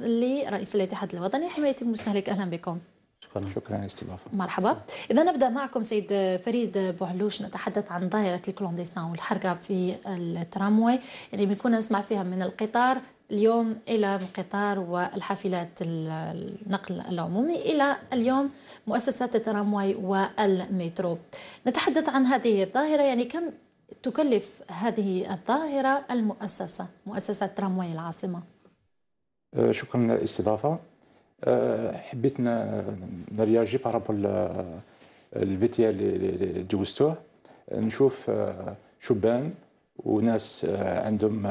لرئيس الاتحاد الوطني لحماية المستهلك أهلا بكم شكرا شكرا للاستضافه مرحبا اذا نبدا معكم سيد فريد بوعلوش نتحدث عن ظاهره الكلونديستان والحرقه في الترامواي يعني بنكون نسمع فيها من القطار اليوم الى القطار والحافلات النقل العمومي الى اليوم مؤسسات الترامواي والمترو نتحدث عن هذه الظاهره يعني كم تكلف هذه الظاهره المؤسسه مؤسسه ترامواي العاصمه آه، شكرا للاستضافه آه، حبيت نرياجي بارابول الفيتيا اللي تجوزتوه نشوف آه، شبان وناس عندهم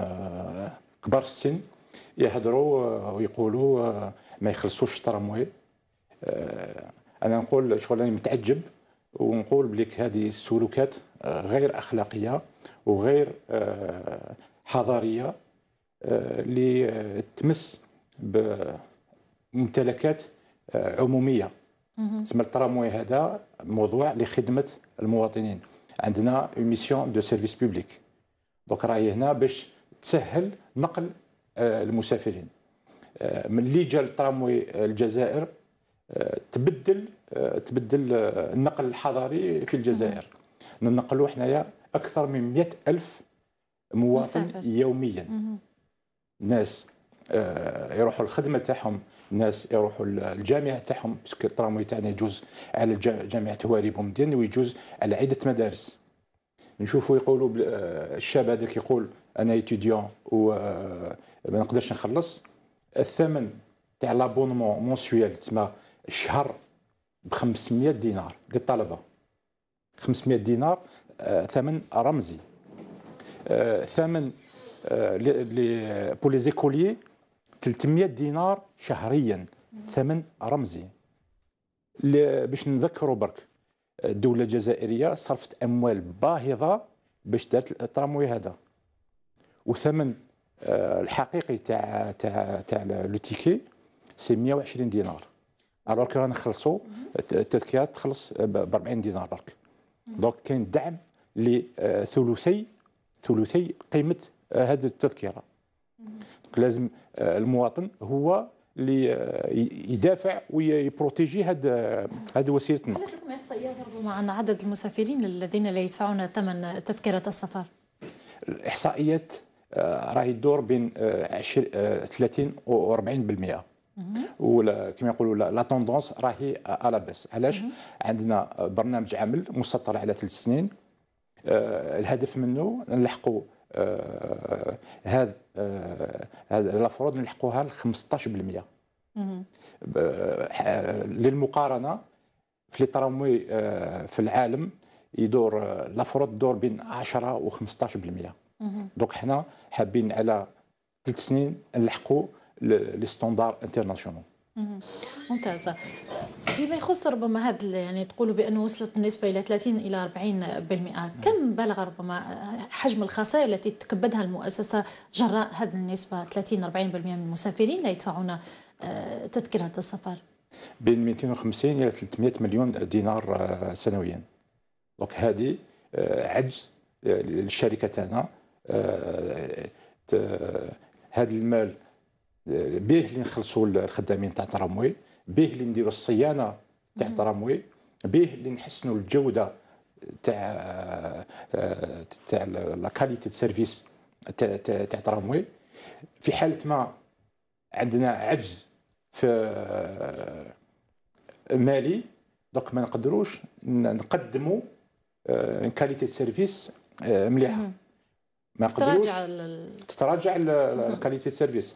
كبار السن يهضروا ويقولوا ما يخلصوش الترموي انا نقول شغل متعجب ونقول بليك هذه السلوكات غير اخلاقيه وغير حضاريه اللي تمس بممتلكات آه، عموميه تسمى التراموي هذا موضوع لخدمه المواطنين عندنا اون ميسيون دو سيرفيس بوبليك دونك راهي هنا باش تسهل نقل آه، المسافرين آه، ملي جا التراموي الجزائر تبدل تبدل النقل الحضري في الجزائر ننقلوا حنايا اكثر من مئة ألف مواطن مسافر. يوميا ناس آه، يروحوا الخدمه تاعهم الناس يروحوا الجامعه تاعهم باسكو التراموي تاعنا يجوز على جامعه هواري بومدين ويجوز على عده مدارس نشوفوا يقولوا آه، الشاب هذاك يقول انا ايتيديون وما آه، نقدرش نخلص الثمن تاع لابونمون مونسويال تسمى الشهر ب 500 دينار للطلبه 500 دينار ثمن رمزي ثمن بور لي زيكوليي 300 دينار شهريا ثمن رمزي باش نذكروا برك الدولة الجزائرية صرفت أموال باهظة باش دارت التراموي هذا وثمن آه، الحقيقي تاع تاع تاع لو تيكي سي 120 دينار الوغ كي رانا نخلصوا التذكره تخلص ب 40 دينار برك دونك كاين دعم لثلثي ثلثي قيمه آه، هذه التذكره لازم آه، المواطن هو اللي آه، يدافع ويبروتيجي هاد آه، هاد وسيله النقل. هل لديكم احصائيات ربما عن عدد المسافرين الذين لا يدفعون ثمن تذكره السفر؟ الاحصائيات راهي تدور بين 30 و 40% كما يقولوا لا توندونس راهي على بس علاش عندنا برنامج عمل مسطر على ثلاث سنين الهدف منه نلحقوا هذا آه، الافراد نلحقوها ل 15% للمقارنه في لي تراموي آه، في العالم يدور آه، الافراد دور بين 10 و 15% دونك حنا حابين على ثلاث سنين نلحقوا لي ستاندار انترناسيونال ممتازه فيما يخص ربما هذا يعني تقولوا بانه وصلت النسبه الى 30 الى 40% كم بلغ ربما حجم الخسائر التي تكبدها المؤسسه جراء هذه النسبه 30 40% من المسافرين لا يدفعون آه، تذكره السفر بين 250 الى 300 مليون دينار آه، سنويا دونك هذه آه، عجز للشركه تاعنا هذا المال به اللي نخلصوا الخدامين تاع التراموي به اللي نديروا الصيانه تاع التراموي به اللي نحسنوا الجوده تاع تاع لا كاليتي دو سيرفيس تاع التراموي في حاله ما عندنا عجز في مالي دوك ما نقدروش نقدموا آه، كاليتي سيرفيس آه، مليحه ما نقدروش تتراجع الكاليتي سيرفيس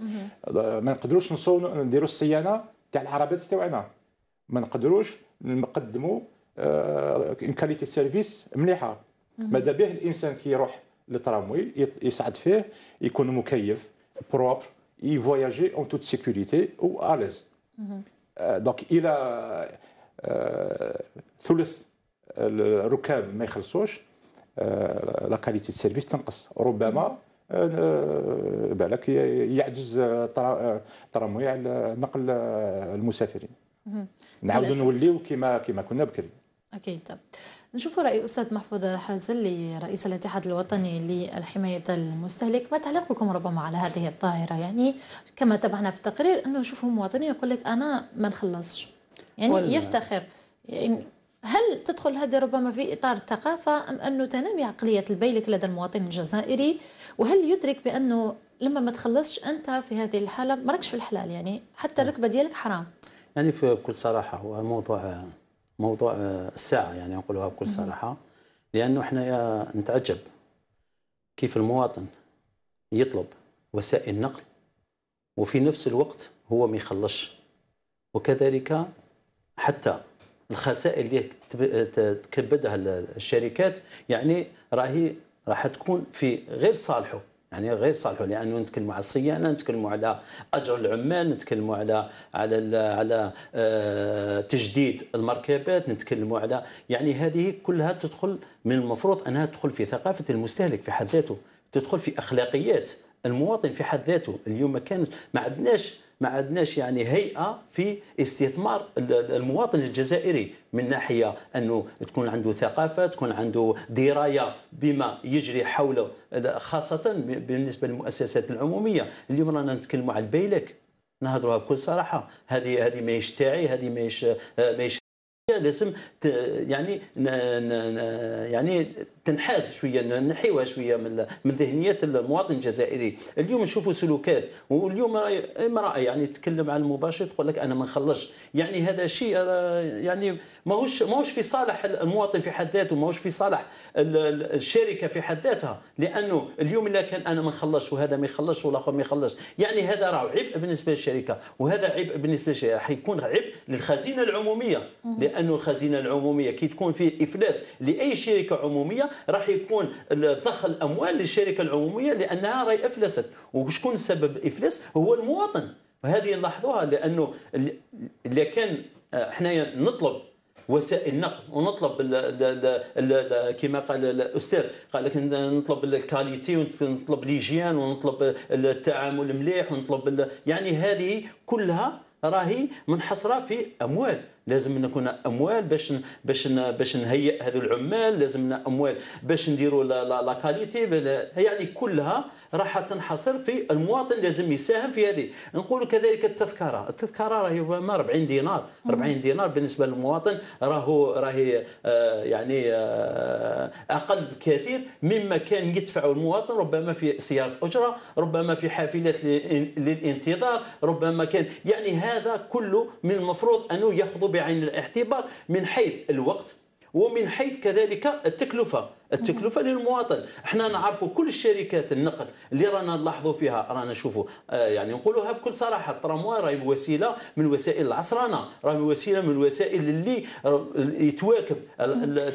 ما نقدروش نصونوا نديروا الصيانه تاع العربيات تاعنا ما نقدروش نقدموا كاليتي سيرفيس مليحه ماذا به الانسان كي يروح للتراموي يصعد فيه يكون مكيف بروبر فواياجي اون توت سيكوريتي و اليز دونك الى ثلث الركاب ما يخلصوش آه، لا كاليتي سيرفيس تنقص ربما آه، آه، بالك يعجز التراموي على نقل المسافرين نعاودوا طيب، نوليو كما كما كنا بكري اكيد طب. نشوف رأي أستاذ محفوظ حرزلي رئيس الاتحاد الوطني للحماية المستهلك ما تعليقكم ربما على هذه الظاهرة يعني كما تبعنا في التقرير أنه يشوفه مواطن يقول لك أنا ما نخلصش يعني ولا. يفتخر يعني هل تدخل هذه ربما في إطار الثقافة أم أنه تنمي عقلية البيلك لدى المواطن الجزائري وهل يدرك بأنه لما ما تخلصش أنت في هذه الحالة ماكش في الحلال يعني حتى الركبة ديالك حرام يعني في بكل صراحة هو موضوع موضوع الساعة يعني نقولها بكل صراحة لأنه احنا نتعجب كيف المواطن يطلب وسائل نقل وفي نفس الوقت هو ما يخلصش وكذلك حتى الخسائر اللي آه، تكبدها الشركات يعني راهي راح تكون في غير صالحه يعني غير صالحه لانه نتكلموا على الصيانه نتكلموا على اجر العمال نتكلموا على على على آه، تجديد المركبات نتكلموا على يعني هذه كلها تدخل من المفروض انها تدخل في ثقافه المستهلك في حد ذاته تدخل في اخلاقيات المواطن في حد ذاته اليوم ما كانش ما عندناش ما عندناش يعني هيئه في استثمار المواطن الجزائري من ناحيه انه تكون عنده ثقافه تكون عنده درايه بما يجري حوله خاصه بالنسبه للمؤسسات العموميه اليوم رانا نتكلموا على البيلك نهضروها بكل صراحه هذه هذه ماهيش تاعي هذه ماهيش ماهيش لازم يعني يعني تنحاز شويه نحيوها شويه من من ذهنيه المواطن الجزائري اليوم نشوفوا سلوكات واليوم امراه يعني تتكلم عن المباشر تقول لك انا ما نخلصش يعني هذا شيء آه، يعني ماهوش ماهوش في صالح المواطن في حد ذاته ماهوش في صالح الشركه في حد ذاتها لانه اليوم الا كان انا ما نخلصش وهذا ما يخلصش والاخر ما يخلصش يعني هذا راه عبء بالنسبه للشركه وهذا عبء بالنسبه للشركه حيكون عبء للخزينه العموميه لانه الخزينه العموميه كي تكون في افلاس لاي شركه عموميه راح يكون ضخ الاموال للشركه العموميه لانها راهي افلست وشكون سبب الافلاس هو المواطن وهذه نلاحظوها لانه اذا كان آه، حنايا نطلب وسائل النقل ونطلب كما قال الاستاذ قال لك نطلب الكاليتي ونطلب ليجيان ونطلب التعامل مليح ونطلب يعني هذه كلها راهي منحصره في اموال لازم نكون اموال باش باش باش نهيئ هذو العمال لازمنا اموال باش نديروا لا كاليتي يعني كلها راح تنحصر في المواطن لازم يساهم في هذه نقول كذلك التذكره التذكره راهي ما 40 دينار 40 دينار بالنسبه للمواطن راهو راهي آه، يعني آه، اقل بكثير مما كان يدفعه المواطن ربما في سياره اجره ربما في حافلات للانتظار ربما كان يعني هذا كله من المفروض انه ياخذوا بعين الاعتبار من حيث الوقت ومن حيث كذلك التكلفه التكلفه للمواطن احنا نعرفوا كل الشركات النقل اللي رانا نلاحظوا فيها رانا نشوفوا آه يعني نقولوها بكل صراحه الترامواي راهي وسيله من وسائل العصرنه راهي وسيله من الوسائل اللي يتواكب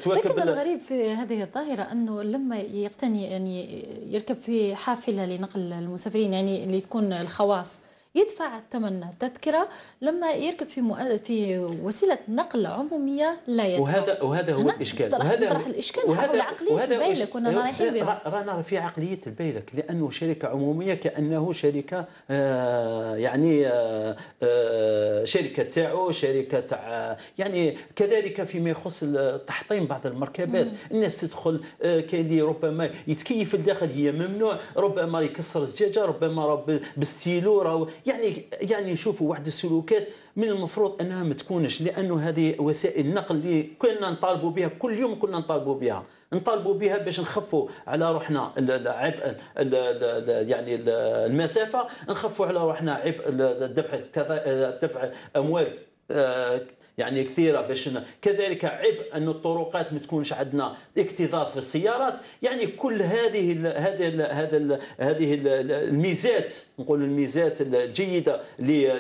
تواكب لكن الغريب في هذه الظاهره انه لما يقتني يعني يركب في حافله لنقل المسافرين يعني اللي تكون الخواص يدفع الثمن التذكرة لما يركب في مؤ... في وسيلة نقل عمومية لا يدفع وهذا وهذا هو نعم، الإشكال وهذا طرح الإشكال وهذا عقلية وهذا البيلك كنا رايحين بها رانا في عقلية البيلك لأنه شركة عمومية كأنه شركة آه يعني آه, آه، شركة تاعو شركة تاع يعني كذلك فيما يخص تحطيم بعض المركبات الناس تدخل آه، كاين اللي ربما يتكيف الداخل هي ممنوع ربما يكسر زجاجة ربما رب بستيلو يعني يعني نشوفوا واحد السلوكات من المفروض انها ما تكونش لانه هذه وسائل نقل اللي كنا نطالبوا بها كل يوم كنا نطالبوا بها نطالبوا بها باش نخفوا على روحنا عبء يعني المسافه نخفوا على روحنا عبء دفع دفع اموال آه، يعني كثيره باش كذلك عبء أن الطرقات ما تكونش عندنا اكتظاظ في السيارات يعني كل هذه الـ هذه الـ هذا الـ هذه الميزات نقول الميزات الجيده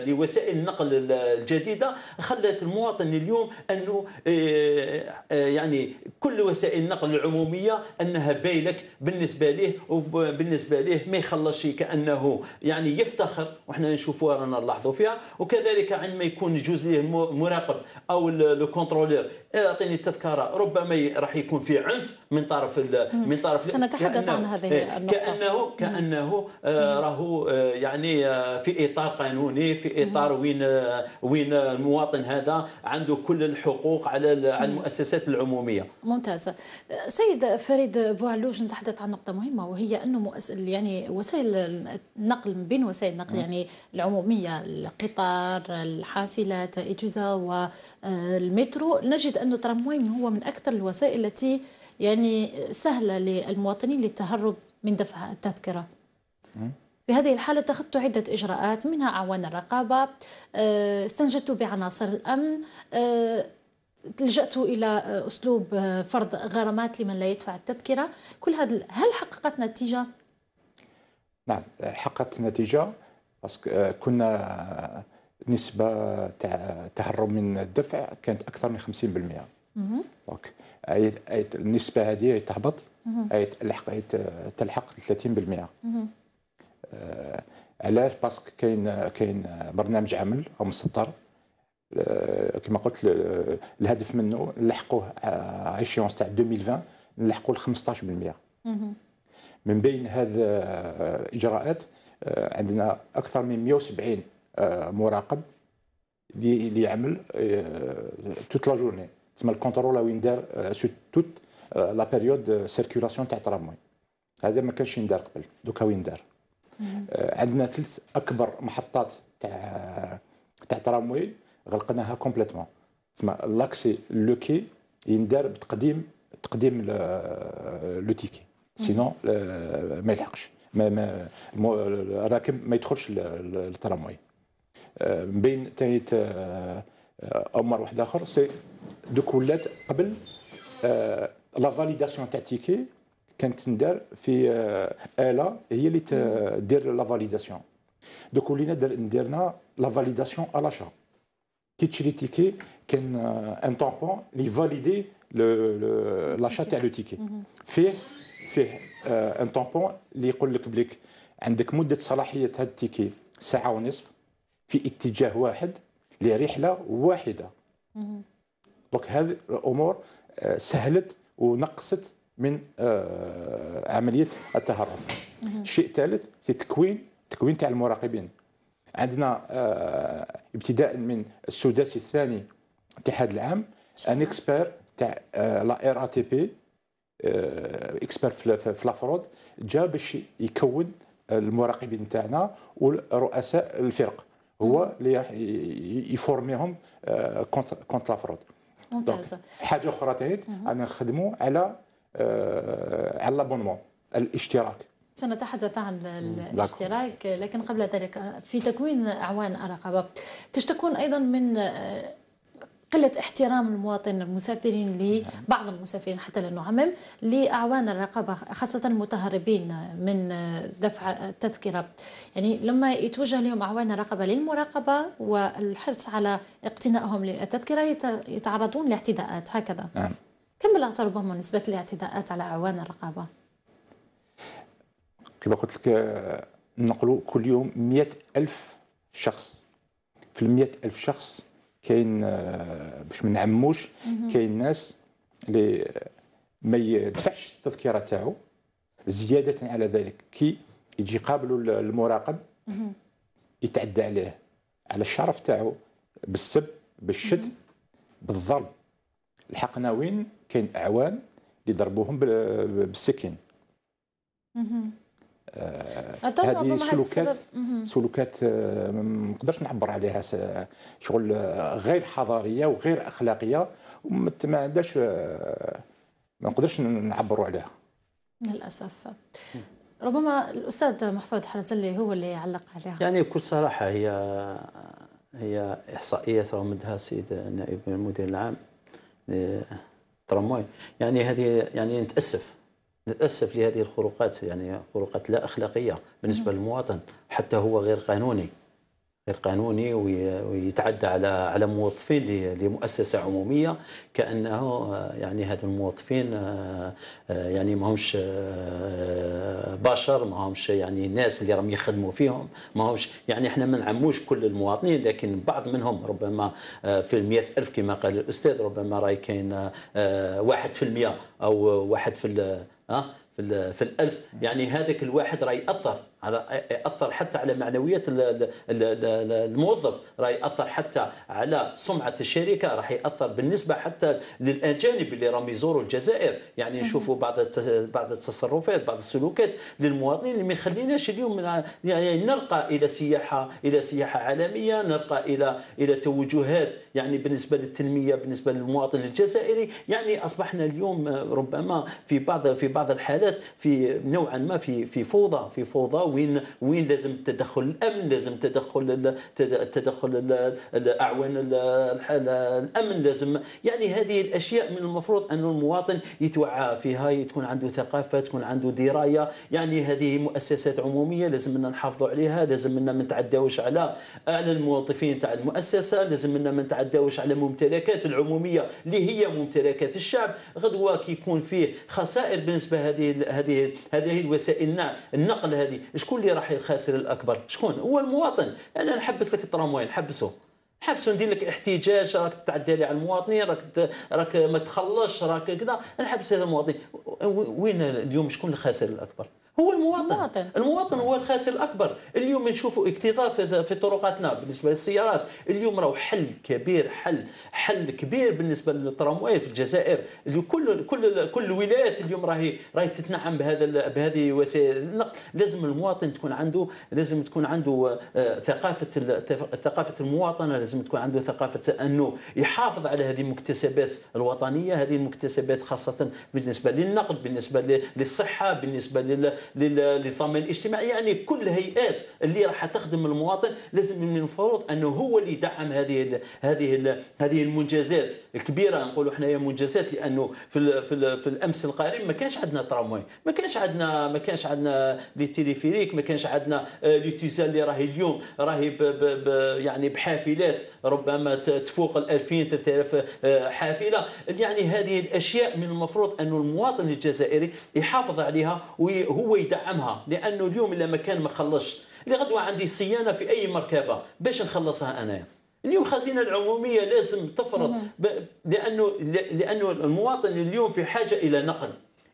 لوسائل النقل الجديده خلت المواطن اليوم انه آه، آه، يعني كل وسائل النقل العموميه انها بايلك بالنسبه ليه وبالنسبه ليه ما يخلصش كانه يعني يفتخر وحنا نشوفوها رانا نلاحظوا فيها وكذلك عندما يكون يجوز ليه مراقب او لو كونترولور إيه، اعطيني التذكره ربما راح يكون في عنف من طرف من طرف سنتحدث عن هذه إيه، النقطه كانه كانه آه، راهو آه، يعني آه، في اطار قانوني في اطار وين وين المواطن هذا عنده كل الحقوق على على المؤسسات العموميه ممتاز سيد فريد بوعلوج نتحدث عن نقطه مهمه وهي انه مؤس... يعني وسائل النقل بين وسائل النقل يعني العموميه القطار الحافلات ايتوزا المترو نجد أن الترامواي هو من أكثر الوسائل التي يعني سهلة للمواطنين للتهرب من دفع التذكرة في هذه الحالة اتخذت عدة إجراءات منها أعوان الرقابة آه، استنجدت بعناصر الأمن آه، لجأت إلى أسلوب فرض غرامات لمن لا يدفع التذكرة كل هذا هل حققت نتيجة؟ نعم حققت نتيجة آه، كنا نسبه تاع تهرب من الدفع كانت اكثر من 50% دونك النسبه هذه تهبط تلحق تلحق 30% آه علاش باسكو كاين كاين برنامج عمل او مسطر آه كما قلت الهدف منه نلحقوه ايشيونس تاع 2020 نلحقوا ل 15% من بين هذه الاجراءات آه، عندنا اكثر من 170 آه، مراقب اللي يعمل توت لا جورني تسمى الكونترول وين دار سو توت لا بيريود سيركيولاسيون تاع الترامواي هذا ما كانش يندار قبل دوكا وين دار آه، عندنا ثلث اكبر محطات تاع تاع الترامواي غلقناها كومبليتمون تسمى لاكسي لو كي يندار بتقديم تقديم لو تيكي سينون ما يلحقش ما ما الراكب ما يدخلش للترامواي آه، بين تاهيت امر آه، آه، واحد اخر سي دوك ولات قبل لا فاليداسيون تاع تيكي كانت تندار في اله هي اللي تدير لا فاليداسيون دوك ولينا نديرنا لا فاليداسيون على لاشا كي تشري تيكي كان ان تامبون لي فاليدي لاشا تاع لو تيكي فيه فيه ان تامبون اللي يقول لك بليك عندك مده صلاحيه هذا التيكي ساعه ونصف في اتجاه واحد لرحله واحده دونك هذه الامور آه، سهلت ونقصت من آه، عمليه التهرب الشيء الثالث في تكوين تكوين تاع المراقبين عندنا آه، ابتداء من السداسي الثاني الاتحاد العام ان اكسبير تاع لا ار ا تي بي اكسبير في لافرود جا باش يكون المراقبين تاعنا ورؤساء الفرق هو اللي يفورميهم آه، كونت فرود ممتازه حاجه اخرى تانيت انا نخدموا على آه، على لابونمون الاشتراك سنتحدث عن الاشتراك لكن قبل ذلك آه، في تكوين اعوان الرقابه تشتكون ايضا من قله احترام المواطن المسافرين لبعض نعم. المسافرين حتى لا نعمم لاعوان الرقابه خاصه المتهربين من دفع التذكره يعني لما يتوجه لهم اعوان الرقابه للمراقبه والحرص على اقتنائهم للتذكره يتعرضون لاعتداءات هكذا نعم. كم بلغ تربهم نسبه الاعتداءات على اعوان الرقابه؟ كما قلت لك نقلوا كل يوم 100 ألف شخص في 100 ألف شخص كاين آه، باش ما نعموش كاين ناس اللي ما يدفعش التذكره تاعو زياده على ذلك كي يجي قابلو المراقب يتعدى عليه على الشرف تاعو بالسب بالشد بالضرب لحقنا وين كاين اعوان اللي ضربوهم بالسكين آه، هذه سلوكات سلوكات آه، ما نقدرش نعبر عليها شغل آه، غير حضاريه وغير اخلاقيه ما عندهاش ما نقدرش نعبروا عليها للاسف ربما الاستاذ محفوظ حرزلي هو اللي علق عليها يعني بكل صراحه هي هي احصائيات رمدها السيد نائب المدير العام ترامواي يعني هذه يعني نتاسف نتاسف لهذه الخروقات يعني خروقات لا اخلاقيه بالنسبه للمواطن حتى هو غير قانوني غير قانوني ويتعدى على على موظفين لمؤسسه عموميه كانه آه، يعني هذو الموظفين آه، آه، يعني ماهمش بشر ماهمش يعني الناس اللي راهم يخدموا فيهم ماهمش يعني احنا ما نعموش كل المواطنين لكن بعض منهم ربما في ال ألف كما قال الأستاذ ربما راي كاين 1% أو واحد في في ال 1000 يعني هذاك الواحد راه ياثر هذا اثر حتى على معنويات الموظف راح ياثر حتى على سمعه الشركه راح ياثر بالنسبه حتى للاجانب اللي راهم يزوروا الجزائر يعني يشوفوا بعض بعض التصرفات بعض السلوكات للمواطنين اللي ما يخليناش اليوم يعني نرقى الى سياحه الى سياحه عالميه نرقى الى الى توجهات يعني بالنسبه للتنميه بالنسبه للمواطن الجزائري يعني اصبحنا اليوم ربما في بعض في بعض الحالات في نوعا ما في في فوضى في فوضى وين وين لازم تدخل الامن لازم تدخل تدخل الاعوان الامن لازم يعني هذه الاشياء من المفروض ان المواطن يتوعى فيها تكون عنده ثقافه تكون عنده درايه يعني هذه مؤسسات عموميه لازم لنا نحافظوا عليها لازم لنا ما نتعداوش على على الموظفين تاع المؤسسه لازم لنا ما نتعداوش على الممتلكات العموميه اللي هي ممتلكات الشعب غدوه كيكون فيه خسائر بالنسبه هذه هذه هذه الوسائل نعم، النقل هذه شكون اللي راح الخاسر الاكبر شكون هو المواطن انا نحبس لك الترامواي نحبسه نحبسو ندير لك احتجاج راك تعدي على المواطنين راك راك ما تخلصش راك كذا نحبس هذا المواطن وين اليوم شكون الخاسر الاكبر هو المواطن المواطن, المواطن هو الخاسر الاكبر اليوم نشوفوا اكتظاظ في طرقاتنا نعم، بالنسبه للسيارات اليوم راهو حل كبير حل حل كبير بالنسبه للترامواي في الجزائر كل كل كل الولايات اليوم راهي راهي تتنعم بهذا بهذه وسائل النقل لازم المواطن تكون عنده لازم تكون عنده آه، ثقافه ثقافه المواطنه لازم تكون عنده ثقافه انه يحافظ على هذه المكتسبات الوطنيه هذه المكتسبات خاصه بالنسبه للنقل بالنسبه للصحه بالنسبه لل للضمان الاجتماعي يعني كل الهيئات اللي راح تخدم المواطن لازم من المفروض انه هو اللي يدعم هذه الـ هذه الـ هذه المنجزات الكبيره نقولوا حنايا منجزات لانه في الـ في, الـ في الامس القريب ما كانش عندنا ترامواي ما كانش عندنا ما كانش عندنا لي تيليفيريك ما كانش عندنا آه، تيزال اللي راهي اليوم راهي يعني بحافلات ربما تفوق ال 2000 3000 آه، حافله يعني هذه الاشياء من المفروض انه المواطن الجزائري يحافظ عليها وهو هو يدعمها لانه اليوم الا ما كان ما خلصش اللي غدوه عندي صيانه في اي مركبه باش نخلصها انا اليوم الخزينه العموميه لازم تفرض لانه لانه المواطن اليوم في حاجه الى نقل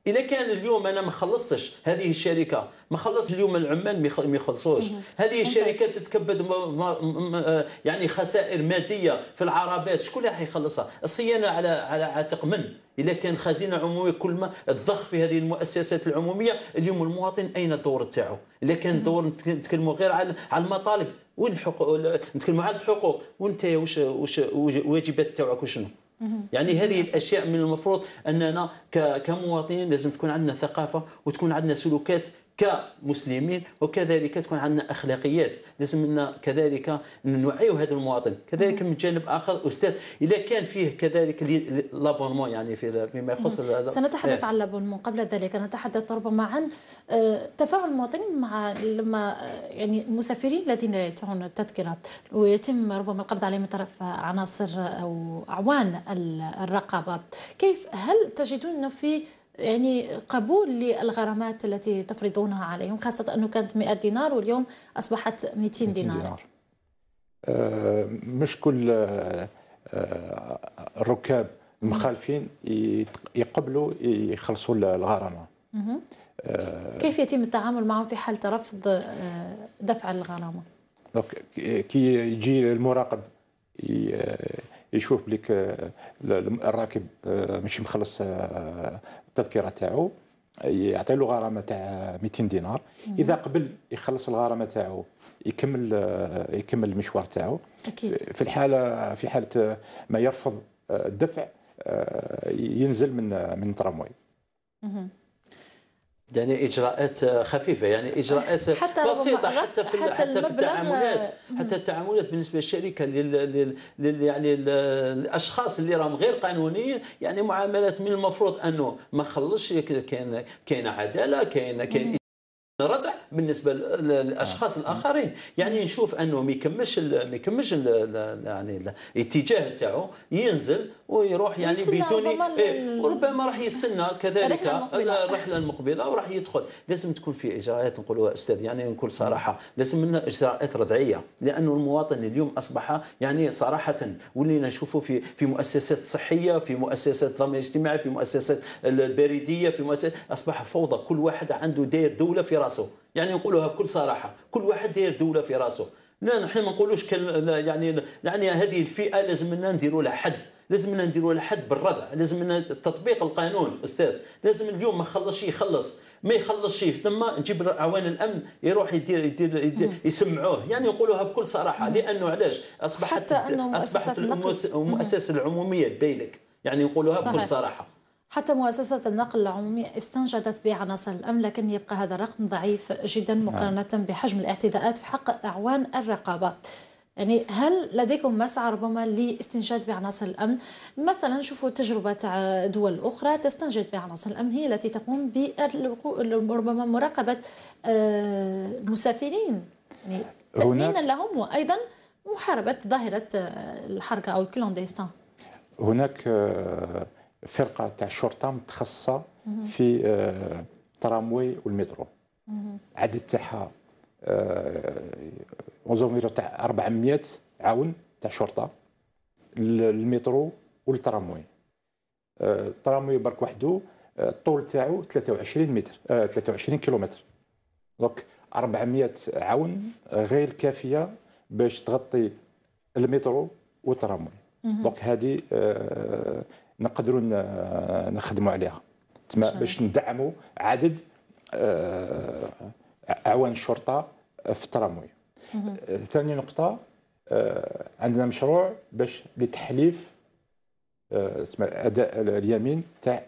اذا كان اليوم انا ما خلصتش هذه الشركه ما خلص اليوم العمال ما يخلصوش هذه الشركه تتكبد م... م... آه، يعني خسائر ماديه في العربات شكون اللي حيخلصها الصيانه على على عاتق من إذا كان خزينة عمومية كل ما الضخ في هذه المؤسسات العمومية اليوم المواطن أين الدور تاعو إذا كان الدور نتكلموا غير على على المطالب وين الحقوق نتكلموا على الحقوق وانت واش واش واجبات تاعك وشنو يعني هذه الاشياء من المفروض اننا كمواطنين لازم تكون عندنا ثقافه وتكون عندنا سلوكات كمسلمين وكذلك تكون عندنا اخلاقيات لازم كذلك نوعيو هذا المواطن كذلك من جانب اخر استاذ اذا كان فيه كذلك لابونمون يعني في فيما يخص سنتحدث آه. عن لابونمون قبل ذلك نتحدث ربما عن آه، تفاعل المواطنين مع لما آه، يعني المسافرين الذين يدفعون التذكرات ويتم ربما القبض عليهم من طرف عناصر او اعوان الرقابه كيف هل تجدون انه في يعني قبول للغرامات التي تفرضونها عليهم خاصة أنه كانت 100 دينار واليوم أصبحت 200 دينار, دينار. آه مش كل آه, آه، الركاب المخالفين يقبلوا يخلصوا الغرامة آه كيف يتم التعامل معهم في حال رفض آه، دفع الغرامة؟ كي يجي المراقب يشوف بليك آه، الراكب آه، ماشي مخلص آه، التذكره تاعو يعطي له غرامه تاع 200 دينار اذا قبل يخلص الغرامه تاعو يكمل يكمل المشوار تاعو اكيد في الحاله في حاله ما يرفض الدفع ينزل من من ترامواي يعني اجراءات خفيفه يعني اجراءات حتى بسيطه حتى في حتى, حتى في التعاملات حتى التعاملات بالنسبه للشركه لل لل يعني الاشخاص اللي راهم غير قانونيين يعني معاملات من المفروض انه ما خلصش كاين كاين عداله كاين كاين ردع بالنسبه للاشخاص نعم. الاخرين يعني نشوف انه ما يكملش ما يكملش يعني الاتجاه تاعو ينزل ويروح يعني بدون إيه وربما راح يستنى كذلك الرحله المقبله وراح يدخل لازم تكون في اجراءات نقولها استاذ يعني نقول نعم. صراحه لازم لنا اجراءات ردعيه لانه المواطن اليوم اصبح يعني صراحه ولينا نشوفه في في مؤسسات صحيه في مؤسسات الضمان الاجتماعي في مؤسسات البريديه في مؤسسات اصبح فوضى كل واحد عنده داير دوله في راسه يعني نقولها بكل صراحه كل واحد داير دوله في راسه لا نحن ما نقولوش يعني يعني هذه الفئه لازم نديروا لها حد لازم نديروا لها حد بالردع لازم تطبيق القانون استاذ لازم اليوم ما خلصش يخلص ما يخلص شيء نجيب اعوان الامن يروح يدير, يدير, يدير يسمعوه يعني يقولوها بكل صراحه لانه علاش اصبحت حتى انه اصبحت المؤسسه العموميه تبيلك يعني نقولوها بكل صراحه حتى مؤسسة النقل العمومي استنجدت بعناصر الأمن لكن يبقى هذا الرقم ضعيف جدا نعم. مقارنة بحجم الاعتداءات في حق أعوان الرقابة يعني هل لديكم مسعى ربما لاستنجاد بعناصر الامن؟ مثلا شوفوا تجربه تاع دول اخرى تستنجد بعناصر الامن هي التي تقوم ربما مراقبه المسافرين آه، يعني تامينا لهم وايضا محاربه ظاهره آه، الحركه او الكلونديستان. هناك آه، فرقه تاع الشرطه متخصصه في آه، التراموي والمترو عدد تاعها اونزوفيرو آه، تاع 400 عون تاع شرطه المترو والتراموي آه، التراموي برك وحده الطول تاعو 23 متر 23 كيلومتر دونك 400 عون غير كافيه باش تغطي المترو والتراموي دونك هذه نقدروا نخدموا عليها تما باش ندعموا عدد آه، اعوان الشرطه في التراموي آه، ثاني نقطه آه، عندنا مشروع باش لتحليف اسم اداء اليمين تاع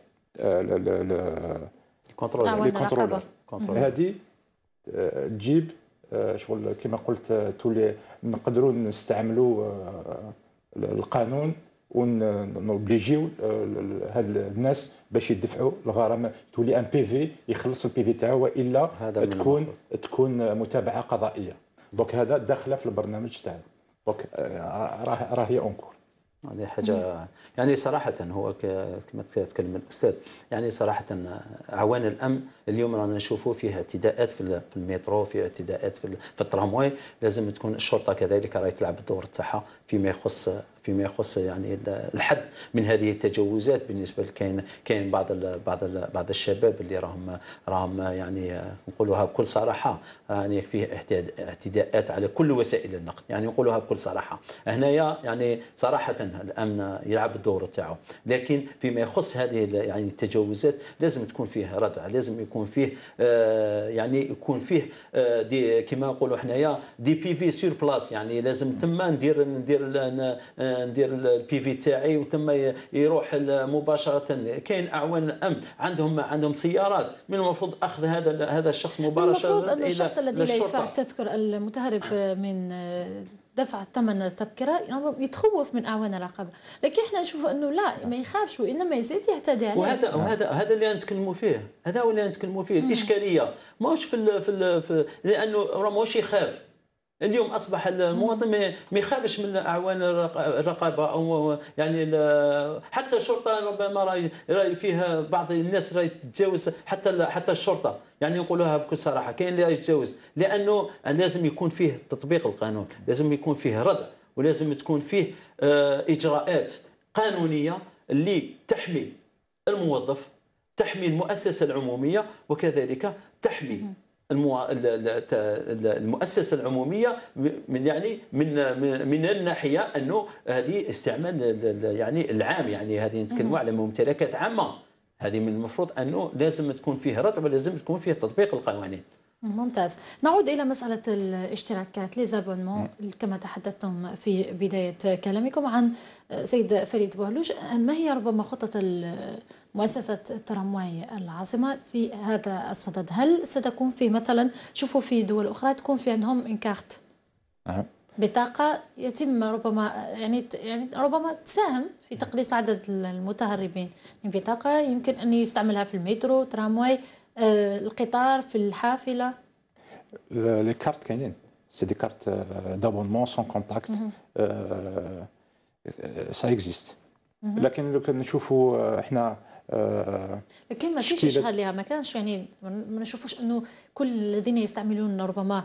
الكونترول هذه تجيب شغل كما قلت تولي نقدروا نستعملوا القانون ونوبليجيو آه، هاد الناس باش يدفعوا الغرامه تولي ان بي في يخلص البي في تاعو والا تكون تكون متابعه قضائيه دونك هذا داخله في البرنامج تاعنا دونك راه راهي اونكور هذه حاجه يعني صراحه هو كما تكلم الاستاذ يعني صراحه آه، عوان الامن اليوم رانا نشوفوا فيها اعتداءات في المترو في اعتداءات في الترامواي لازم تكون الشرطه كذلك راهي تلعب الدور تاعها فيما يخص فيما يخص يعني الحد من هذه التجاوزات بالنسبه لكاين كاين بعض الـ بعض الـ بعض الشباب اللي راهم راهم يعني نقولوها بكل صراحه يعني فيه اعتداءات على كل وسائل النقل يعني نقولوها بكل صراحه هنايا يعني صراحه الامن يلعب الدور تاعو لكن فيما يخص هذه يعني التجاوزات لازم تكون فيه ردع لازم يكون فيه آه يعني يكون فيه آه دي كما نقولوا حنايا دي بي في سور بلاس يعني لازم تما ندير ندير ندير البي في تاعي وتم يروح مباشره كاين اعوان الامن عندهم عندهم سيارات من المفروض اخذ هذا هذا الشخص مباشره المفروض ان الشخص الذي لا يدفع التذكر المتهرب من دفع ثمن التذكره يعني يتخوف من اعوان العقبه لكن احنا نشوفوا انه لا ما يخافش وانما يزيد يعتدي عليه وهذا نعم. وهذا هذا اللي نتكلموا فيه هذا هو اللي نتكلموا فيه الاشكاليه ماهوش في في, في لانه راه ماهوش يخاف اليوم اصبح المواطن ما يخافش من اعوان الرقابه او يعني حتى الشرطه ربما راي راي فيها بعض الناس راي تتجاوز حتى حتى الشرطه يعني نقولوها بكل صراحه كاين اللي يتجاوز لانه لازم يكون فيه تطبيق القانون لازم يكون فيه ردع ولازم تكون فيه آه، اجراءات قانونيه اللي تحمي الموظف تحمي المؤسسه العموميه وكذلك تحمي المؤسسه العموميه من يعني من من الناحيه انه هذه استعمال يعني العام يعني هذه نتكلموا على ممتلكات عامه هذه من المفروض انه لازم تكون فيه رتبه لازم تكون فيه تطبيق القوانين ممتاز نعود إلى مسألة الاشتراكات ليزابونمون نعم. كما تحدثتم في بداية كلامكم عن آه، سيد فريد بوهلوش آه، ما هي ربما خطة مؤسسة ترامواي العاصمة في هذا الصدد هل ستكون في مثلا شوفوا في دول أخرى تكون في عندهم انكارت أه. بطاقة يتم ربما يعني يعني ربما تساهم في نعم. تقليص عدد المتهربين من بطاقة يمكن أن يستعملها في المترو ترامواي آه، القطار في الحافله لي كارت كاينين سي دي كارت دابونمون سون كونتاكت سا اكزيست لكن لو نشوفوا آه، احنا آه، لكن ما فيش اشغال ليها ما كانش يعني ما نشوفوش انه كل الذين يستعملون ربما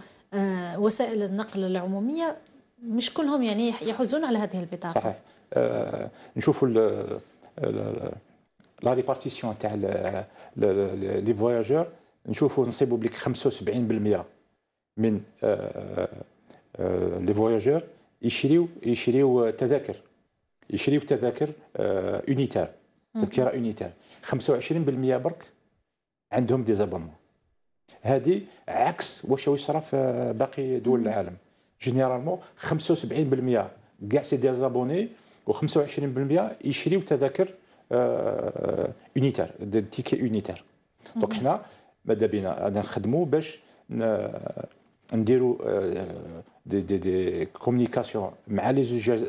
وسائل النقل العموميه مش كلهم يعني يحوزون على هذه البطاقه صحيح نشوفوا لا ريبارتيسيون تاع لي فواياجور نشوفوا نصيبوا بليك 75% من لي فواياجور يشريو يشريو تذاكر يشريو تذاكر اونيتار تذكره اونيتار 25% برك عندهم ديزابونمون هذه عكس واش يصرف باقي دول العالم جينيرالمون 75% كاع سي ديزابوني و 25% يشريو تذاكر اونيتير دي تيكي اونيتير دونك حنا ماذا بينا غادي نخدموا باش نديروا دي دي دي كومونيكاسيون مع لي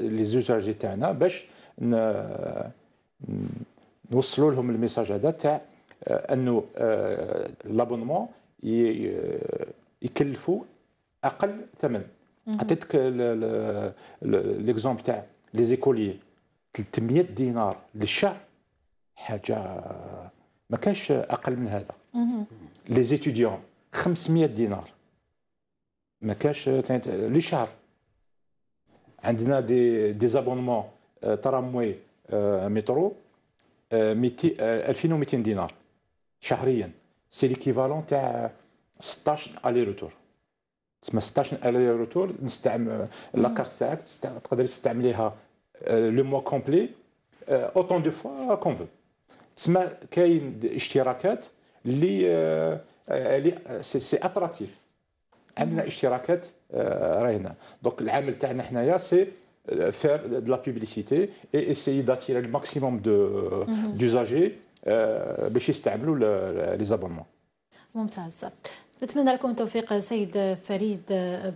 لي زوجاجي تاعنا باش نوصلوا لهم الميساج هذا تاع انه لابونمون يكلفوا اقل ثمن عطيتك ليكزومبل تاع لي زيكولي 300 دينار للشهر حاجه ما كانش اقل من هذا لي زيتيديون 500 دينار ما كانش شهر عندنا دي دي زابونمون euh, تراموي euh, مترو 2200 euh, دينار شهريا سي ليكيفالون تاع 16 الي روتور تسمى 16 الي روتور نستعمل لاكارت تاعك تقدر تستعمليها لو موا كومبلي اوتون دو فوا كون فو تسمى كاين اشتراكات اللي آه، اللي آه، سي اتراكتيف عندنا اشتراكات آه، راهنا دونك العمل تاعنا حنايا سي فير دو لا بوبليسيتي اي ايسيي داتيري الماكسيموم دو دوزاجي باش يستعملوا لي زابونمون ممتاز نتمنى لكم التوفيق سيد فريد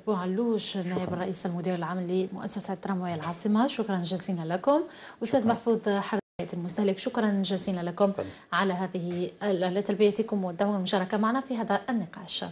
بوعلوش نائب الرئيس المدير العام لمؤسسه ترامواي العاصمه شكرا جزيلا لكم استاذ محفوظ المستهلك شكرا جزيلا لكم على هذه التلبيتكم والدعوة المشاركة معنا في هذا النقاش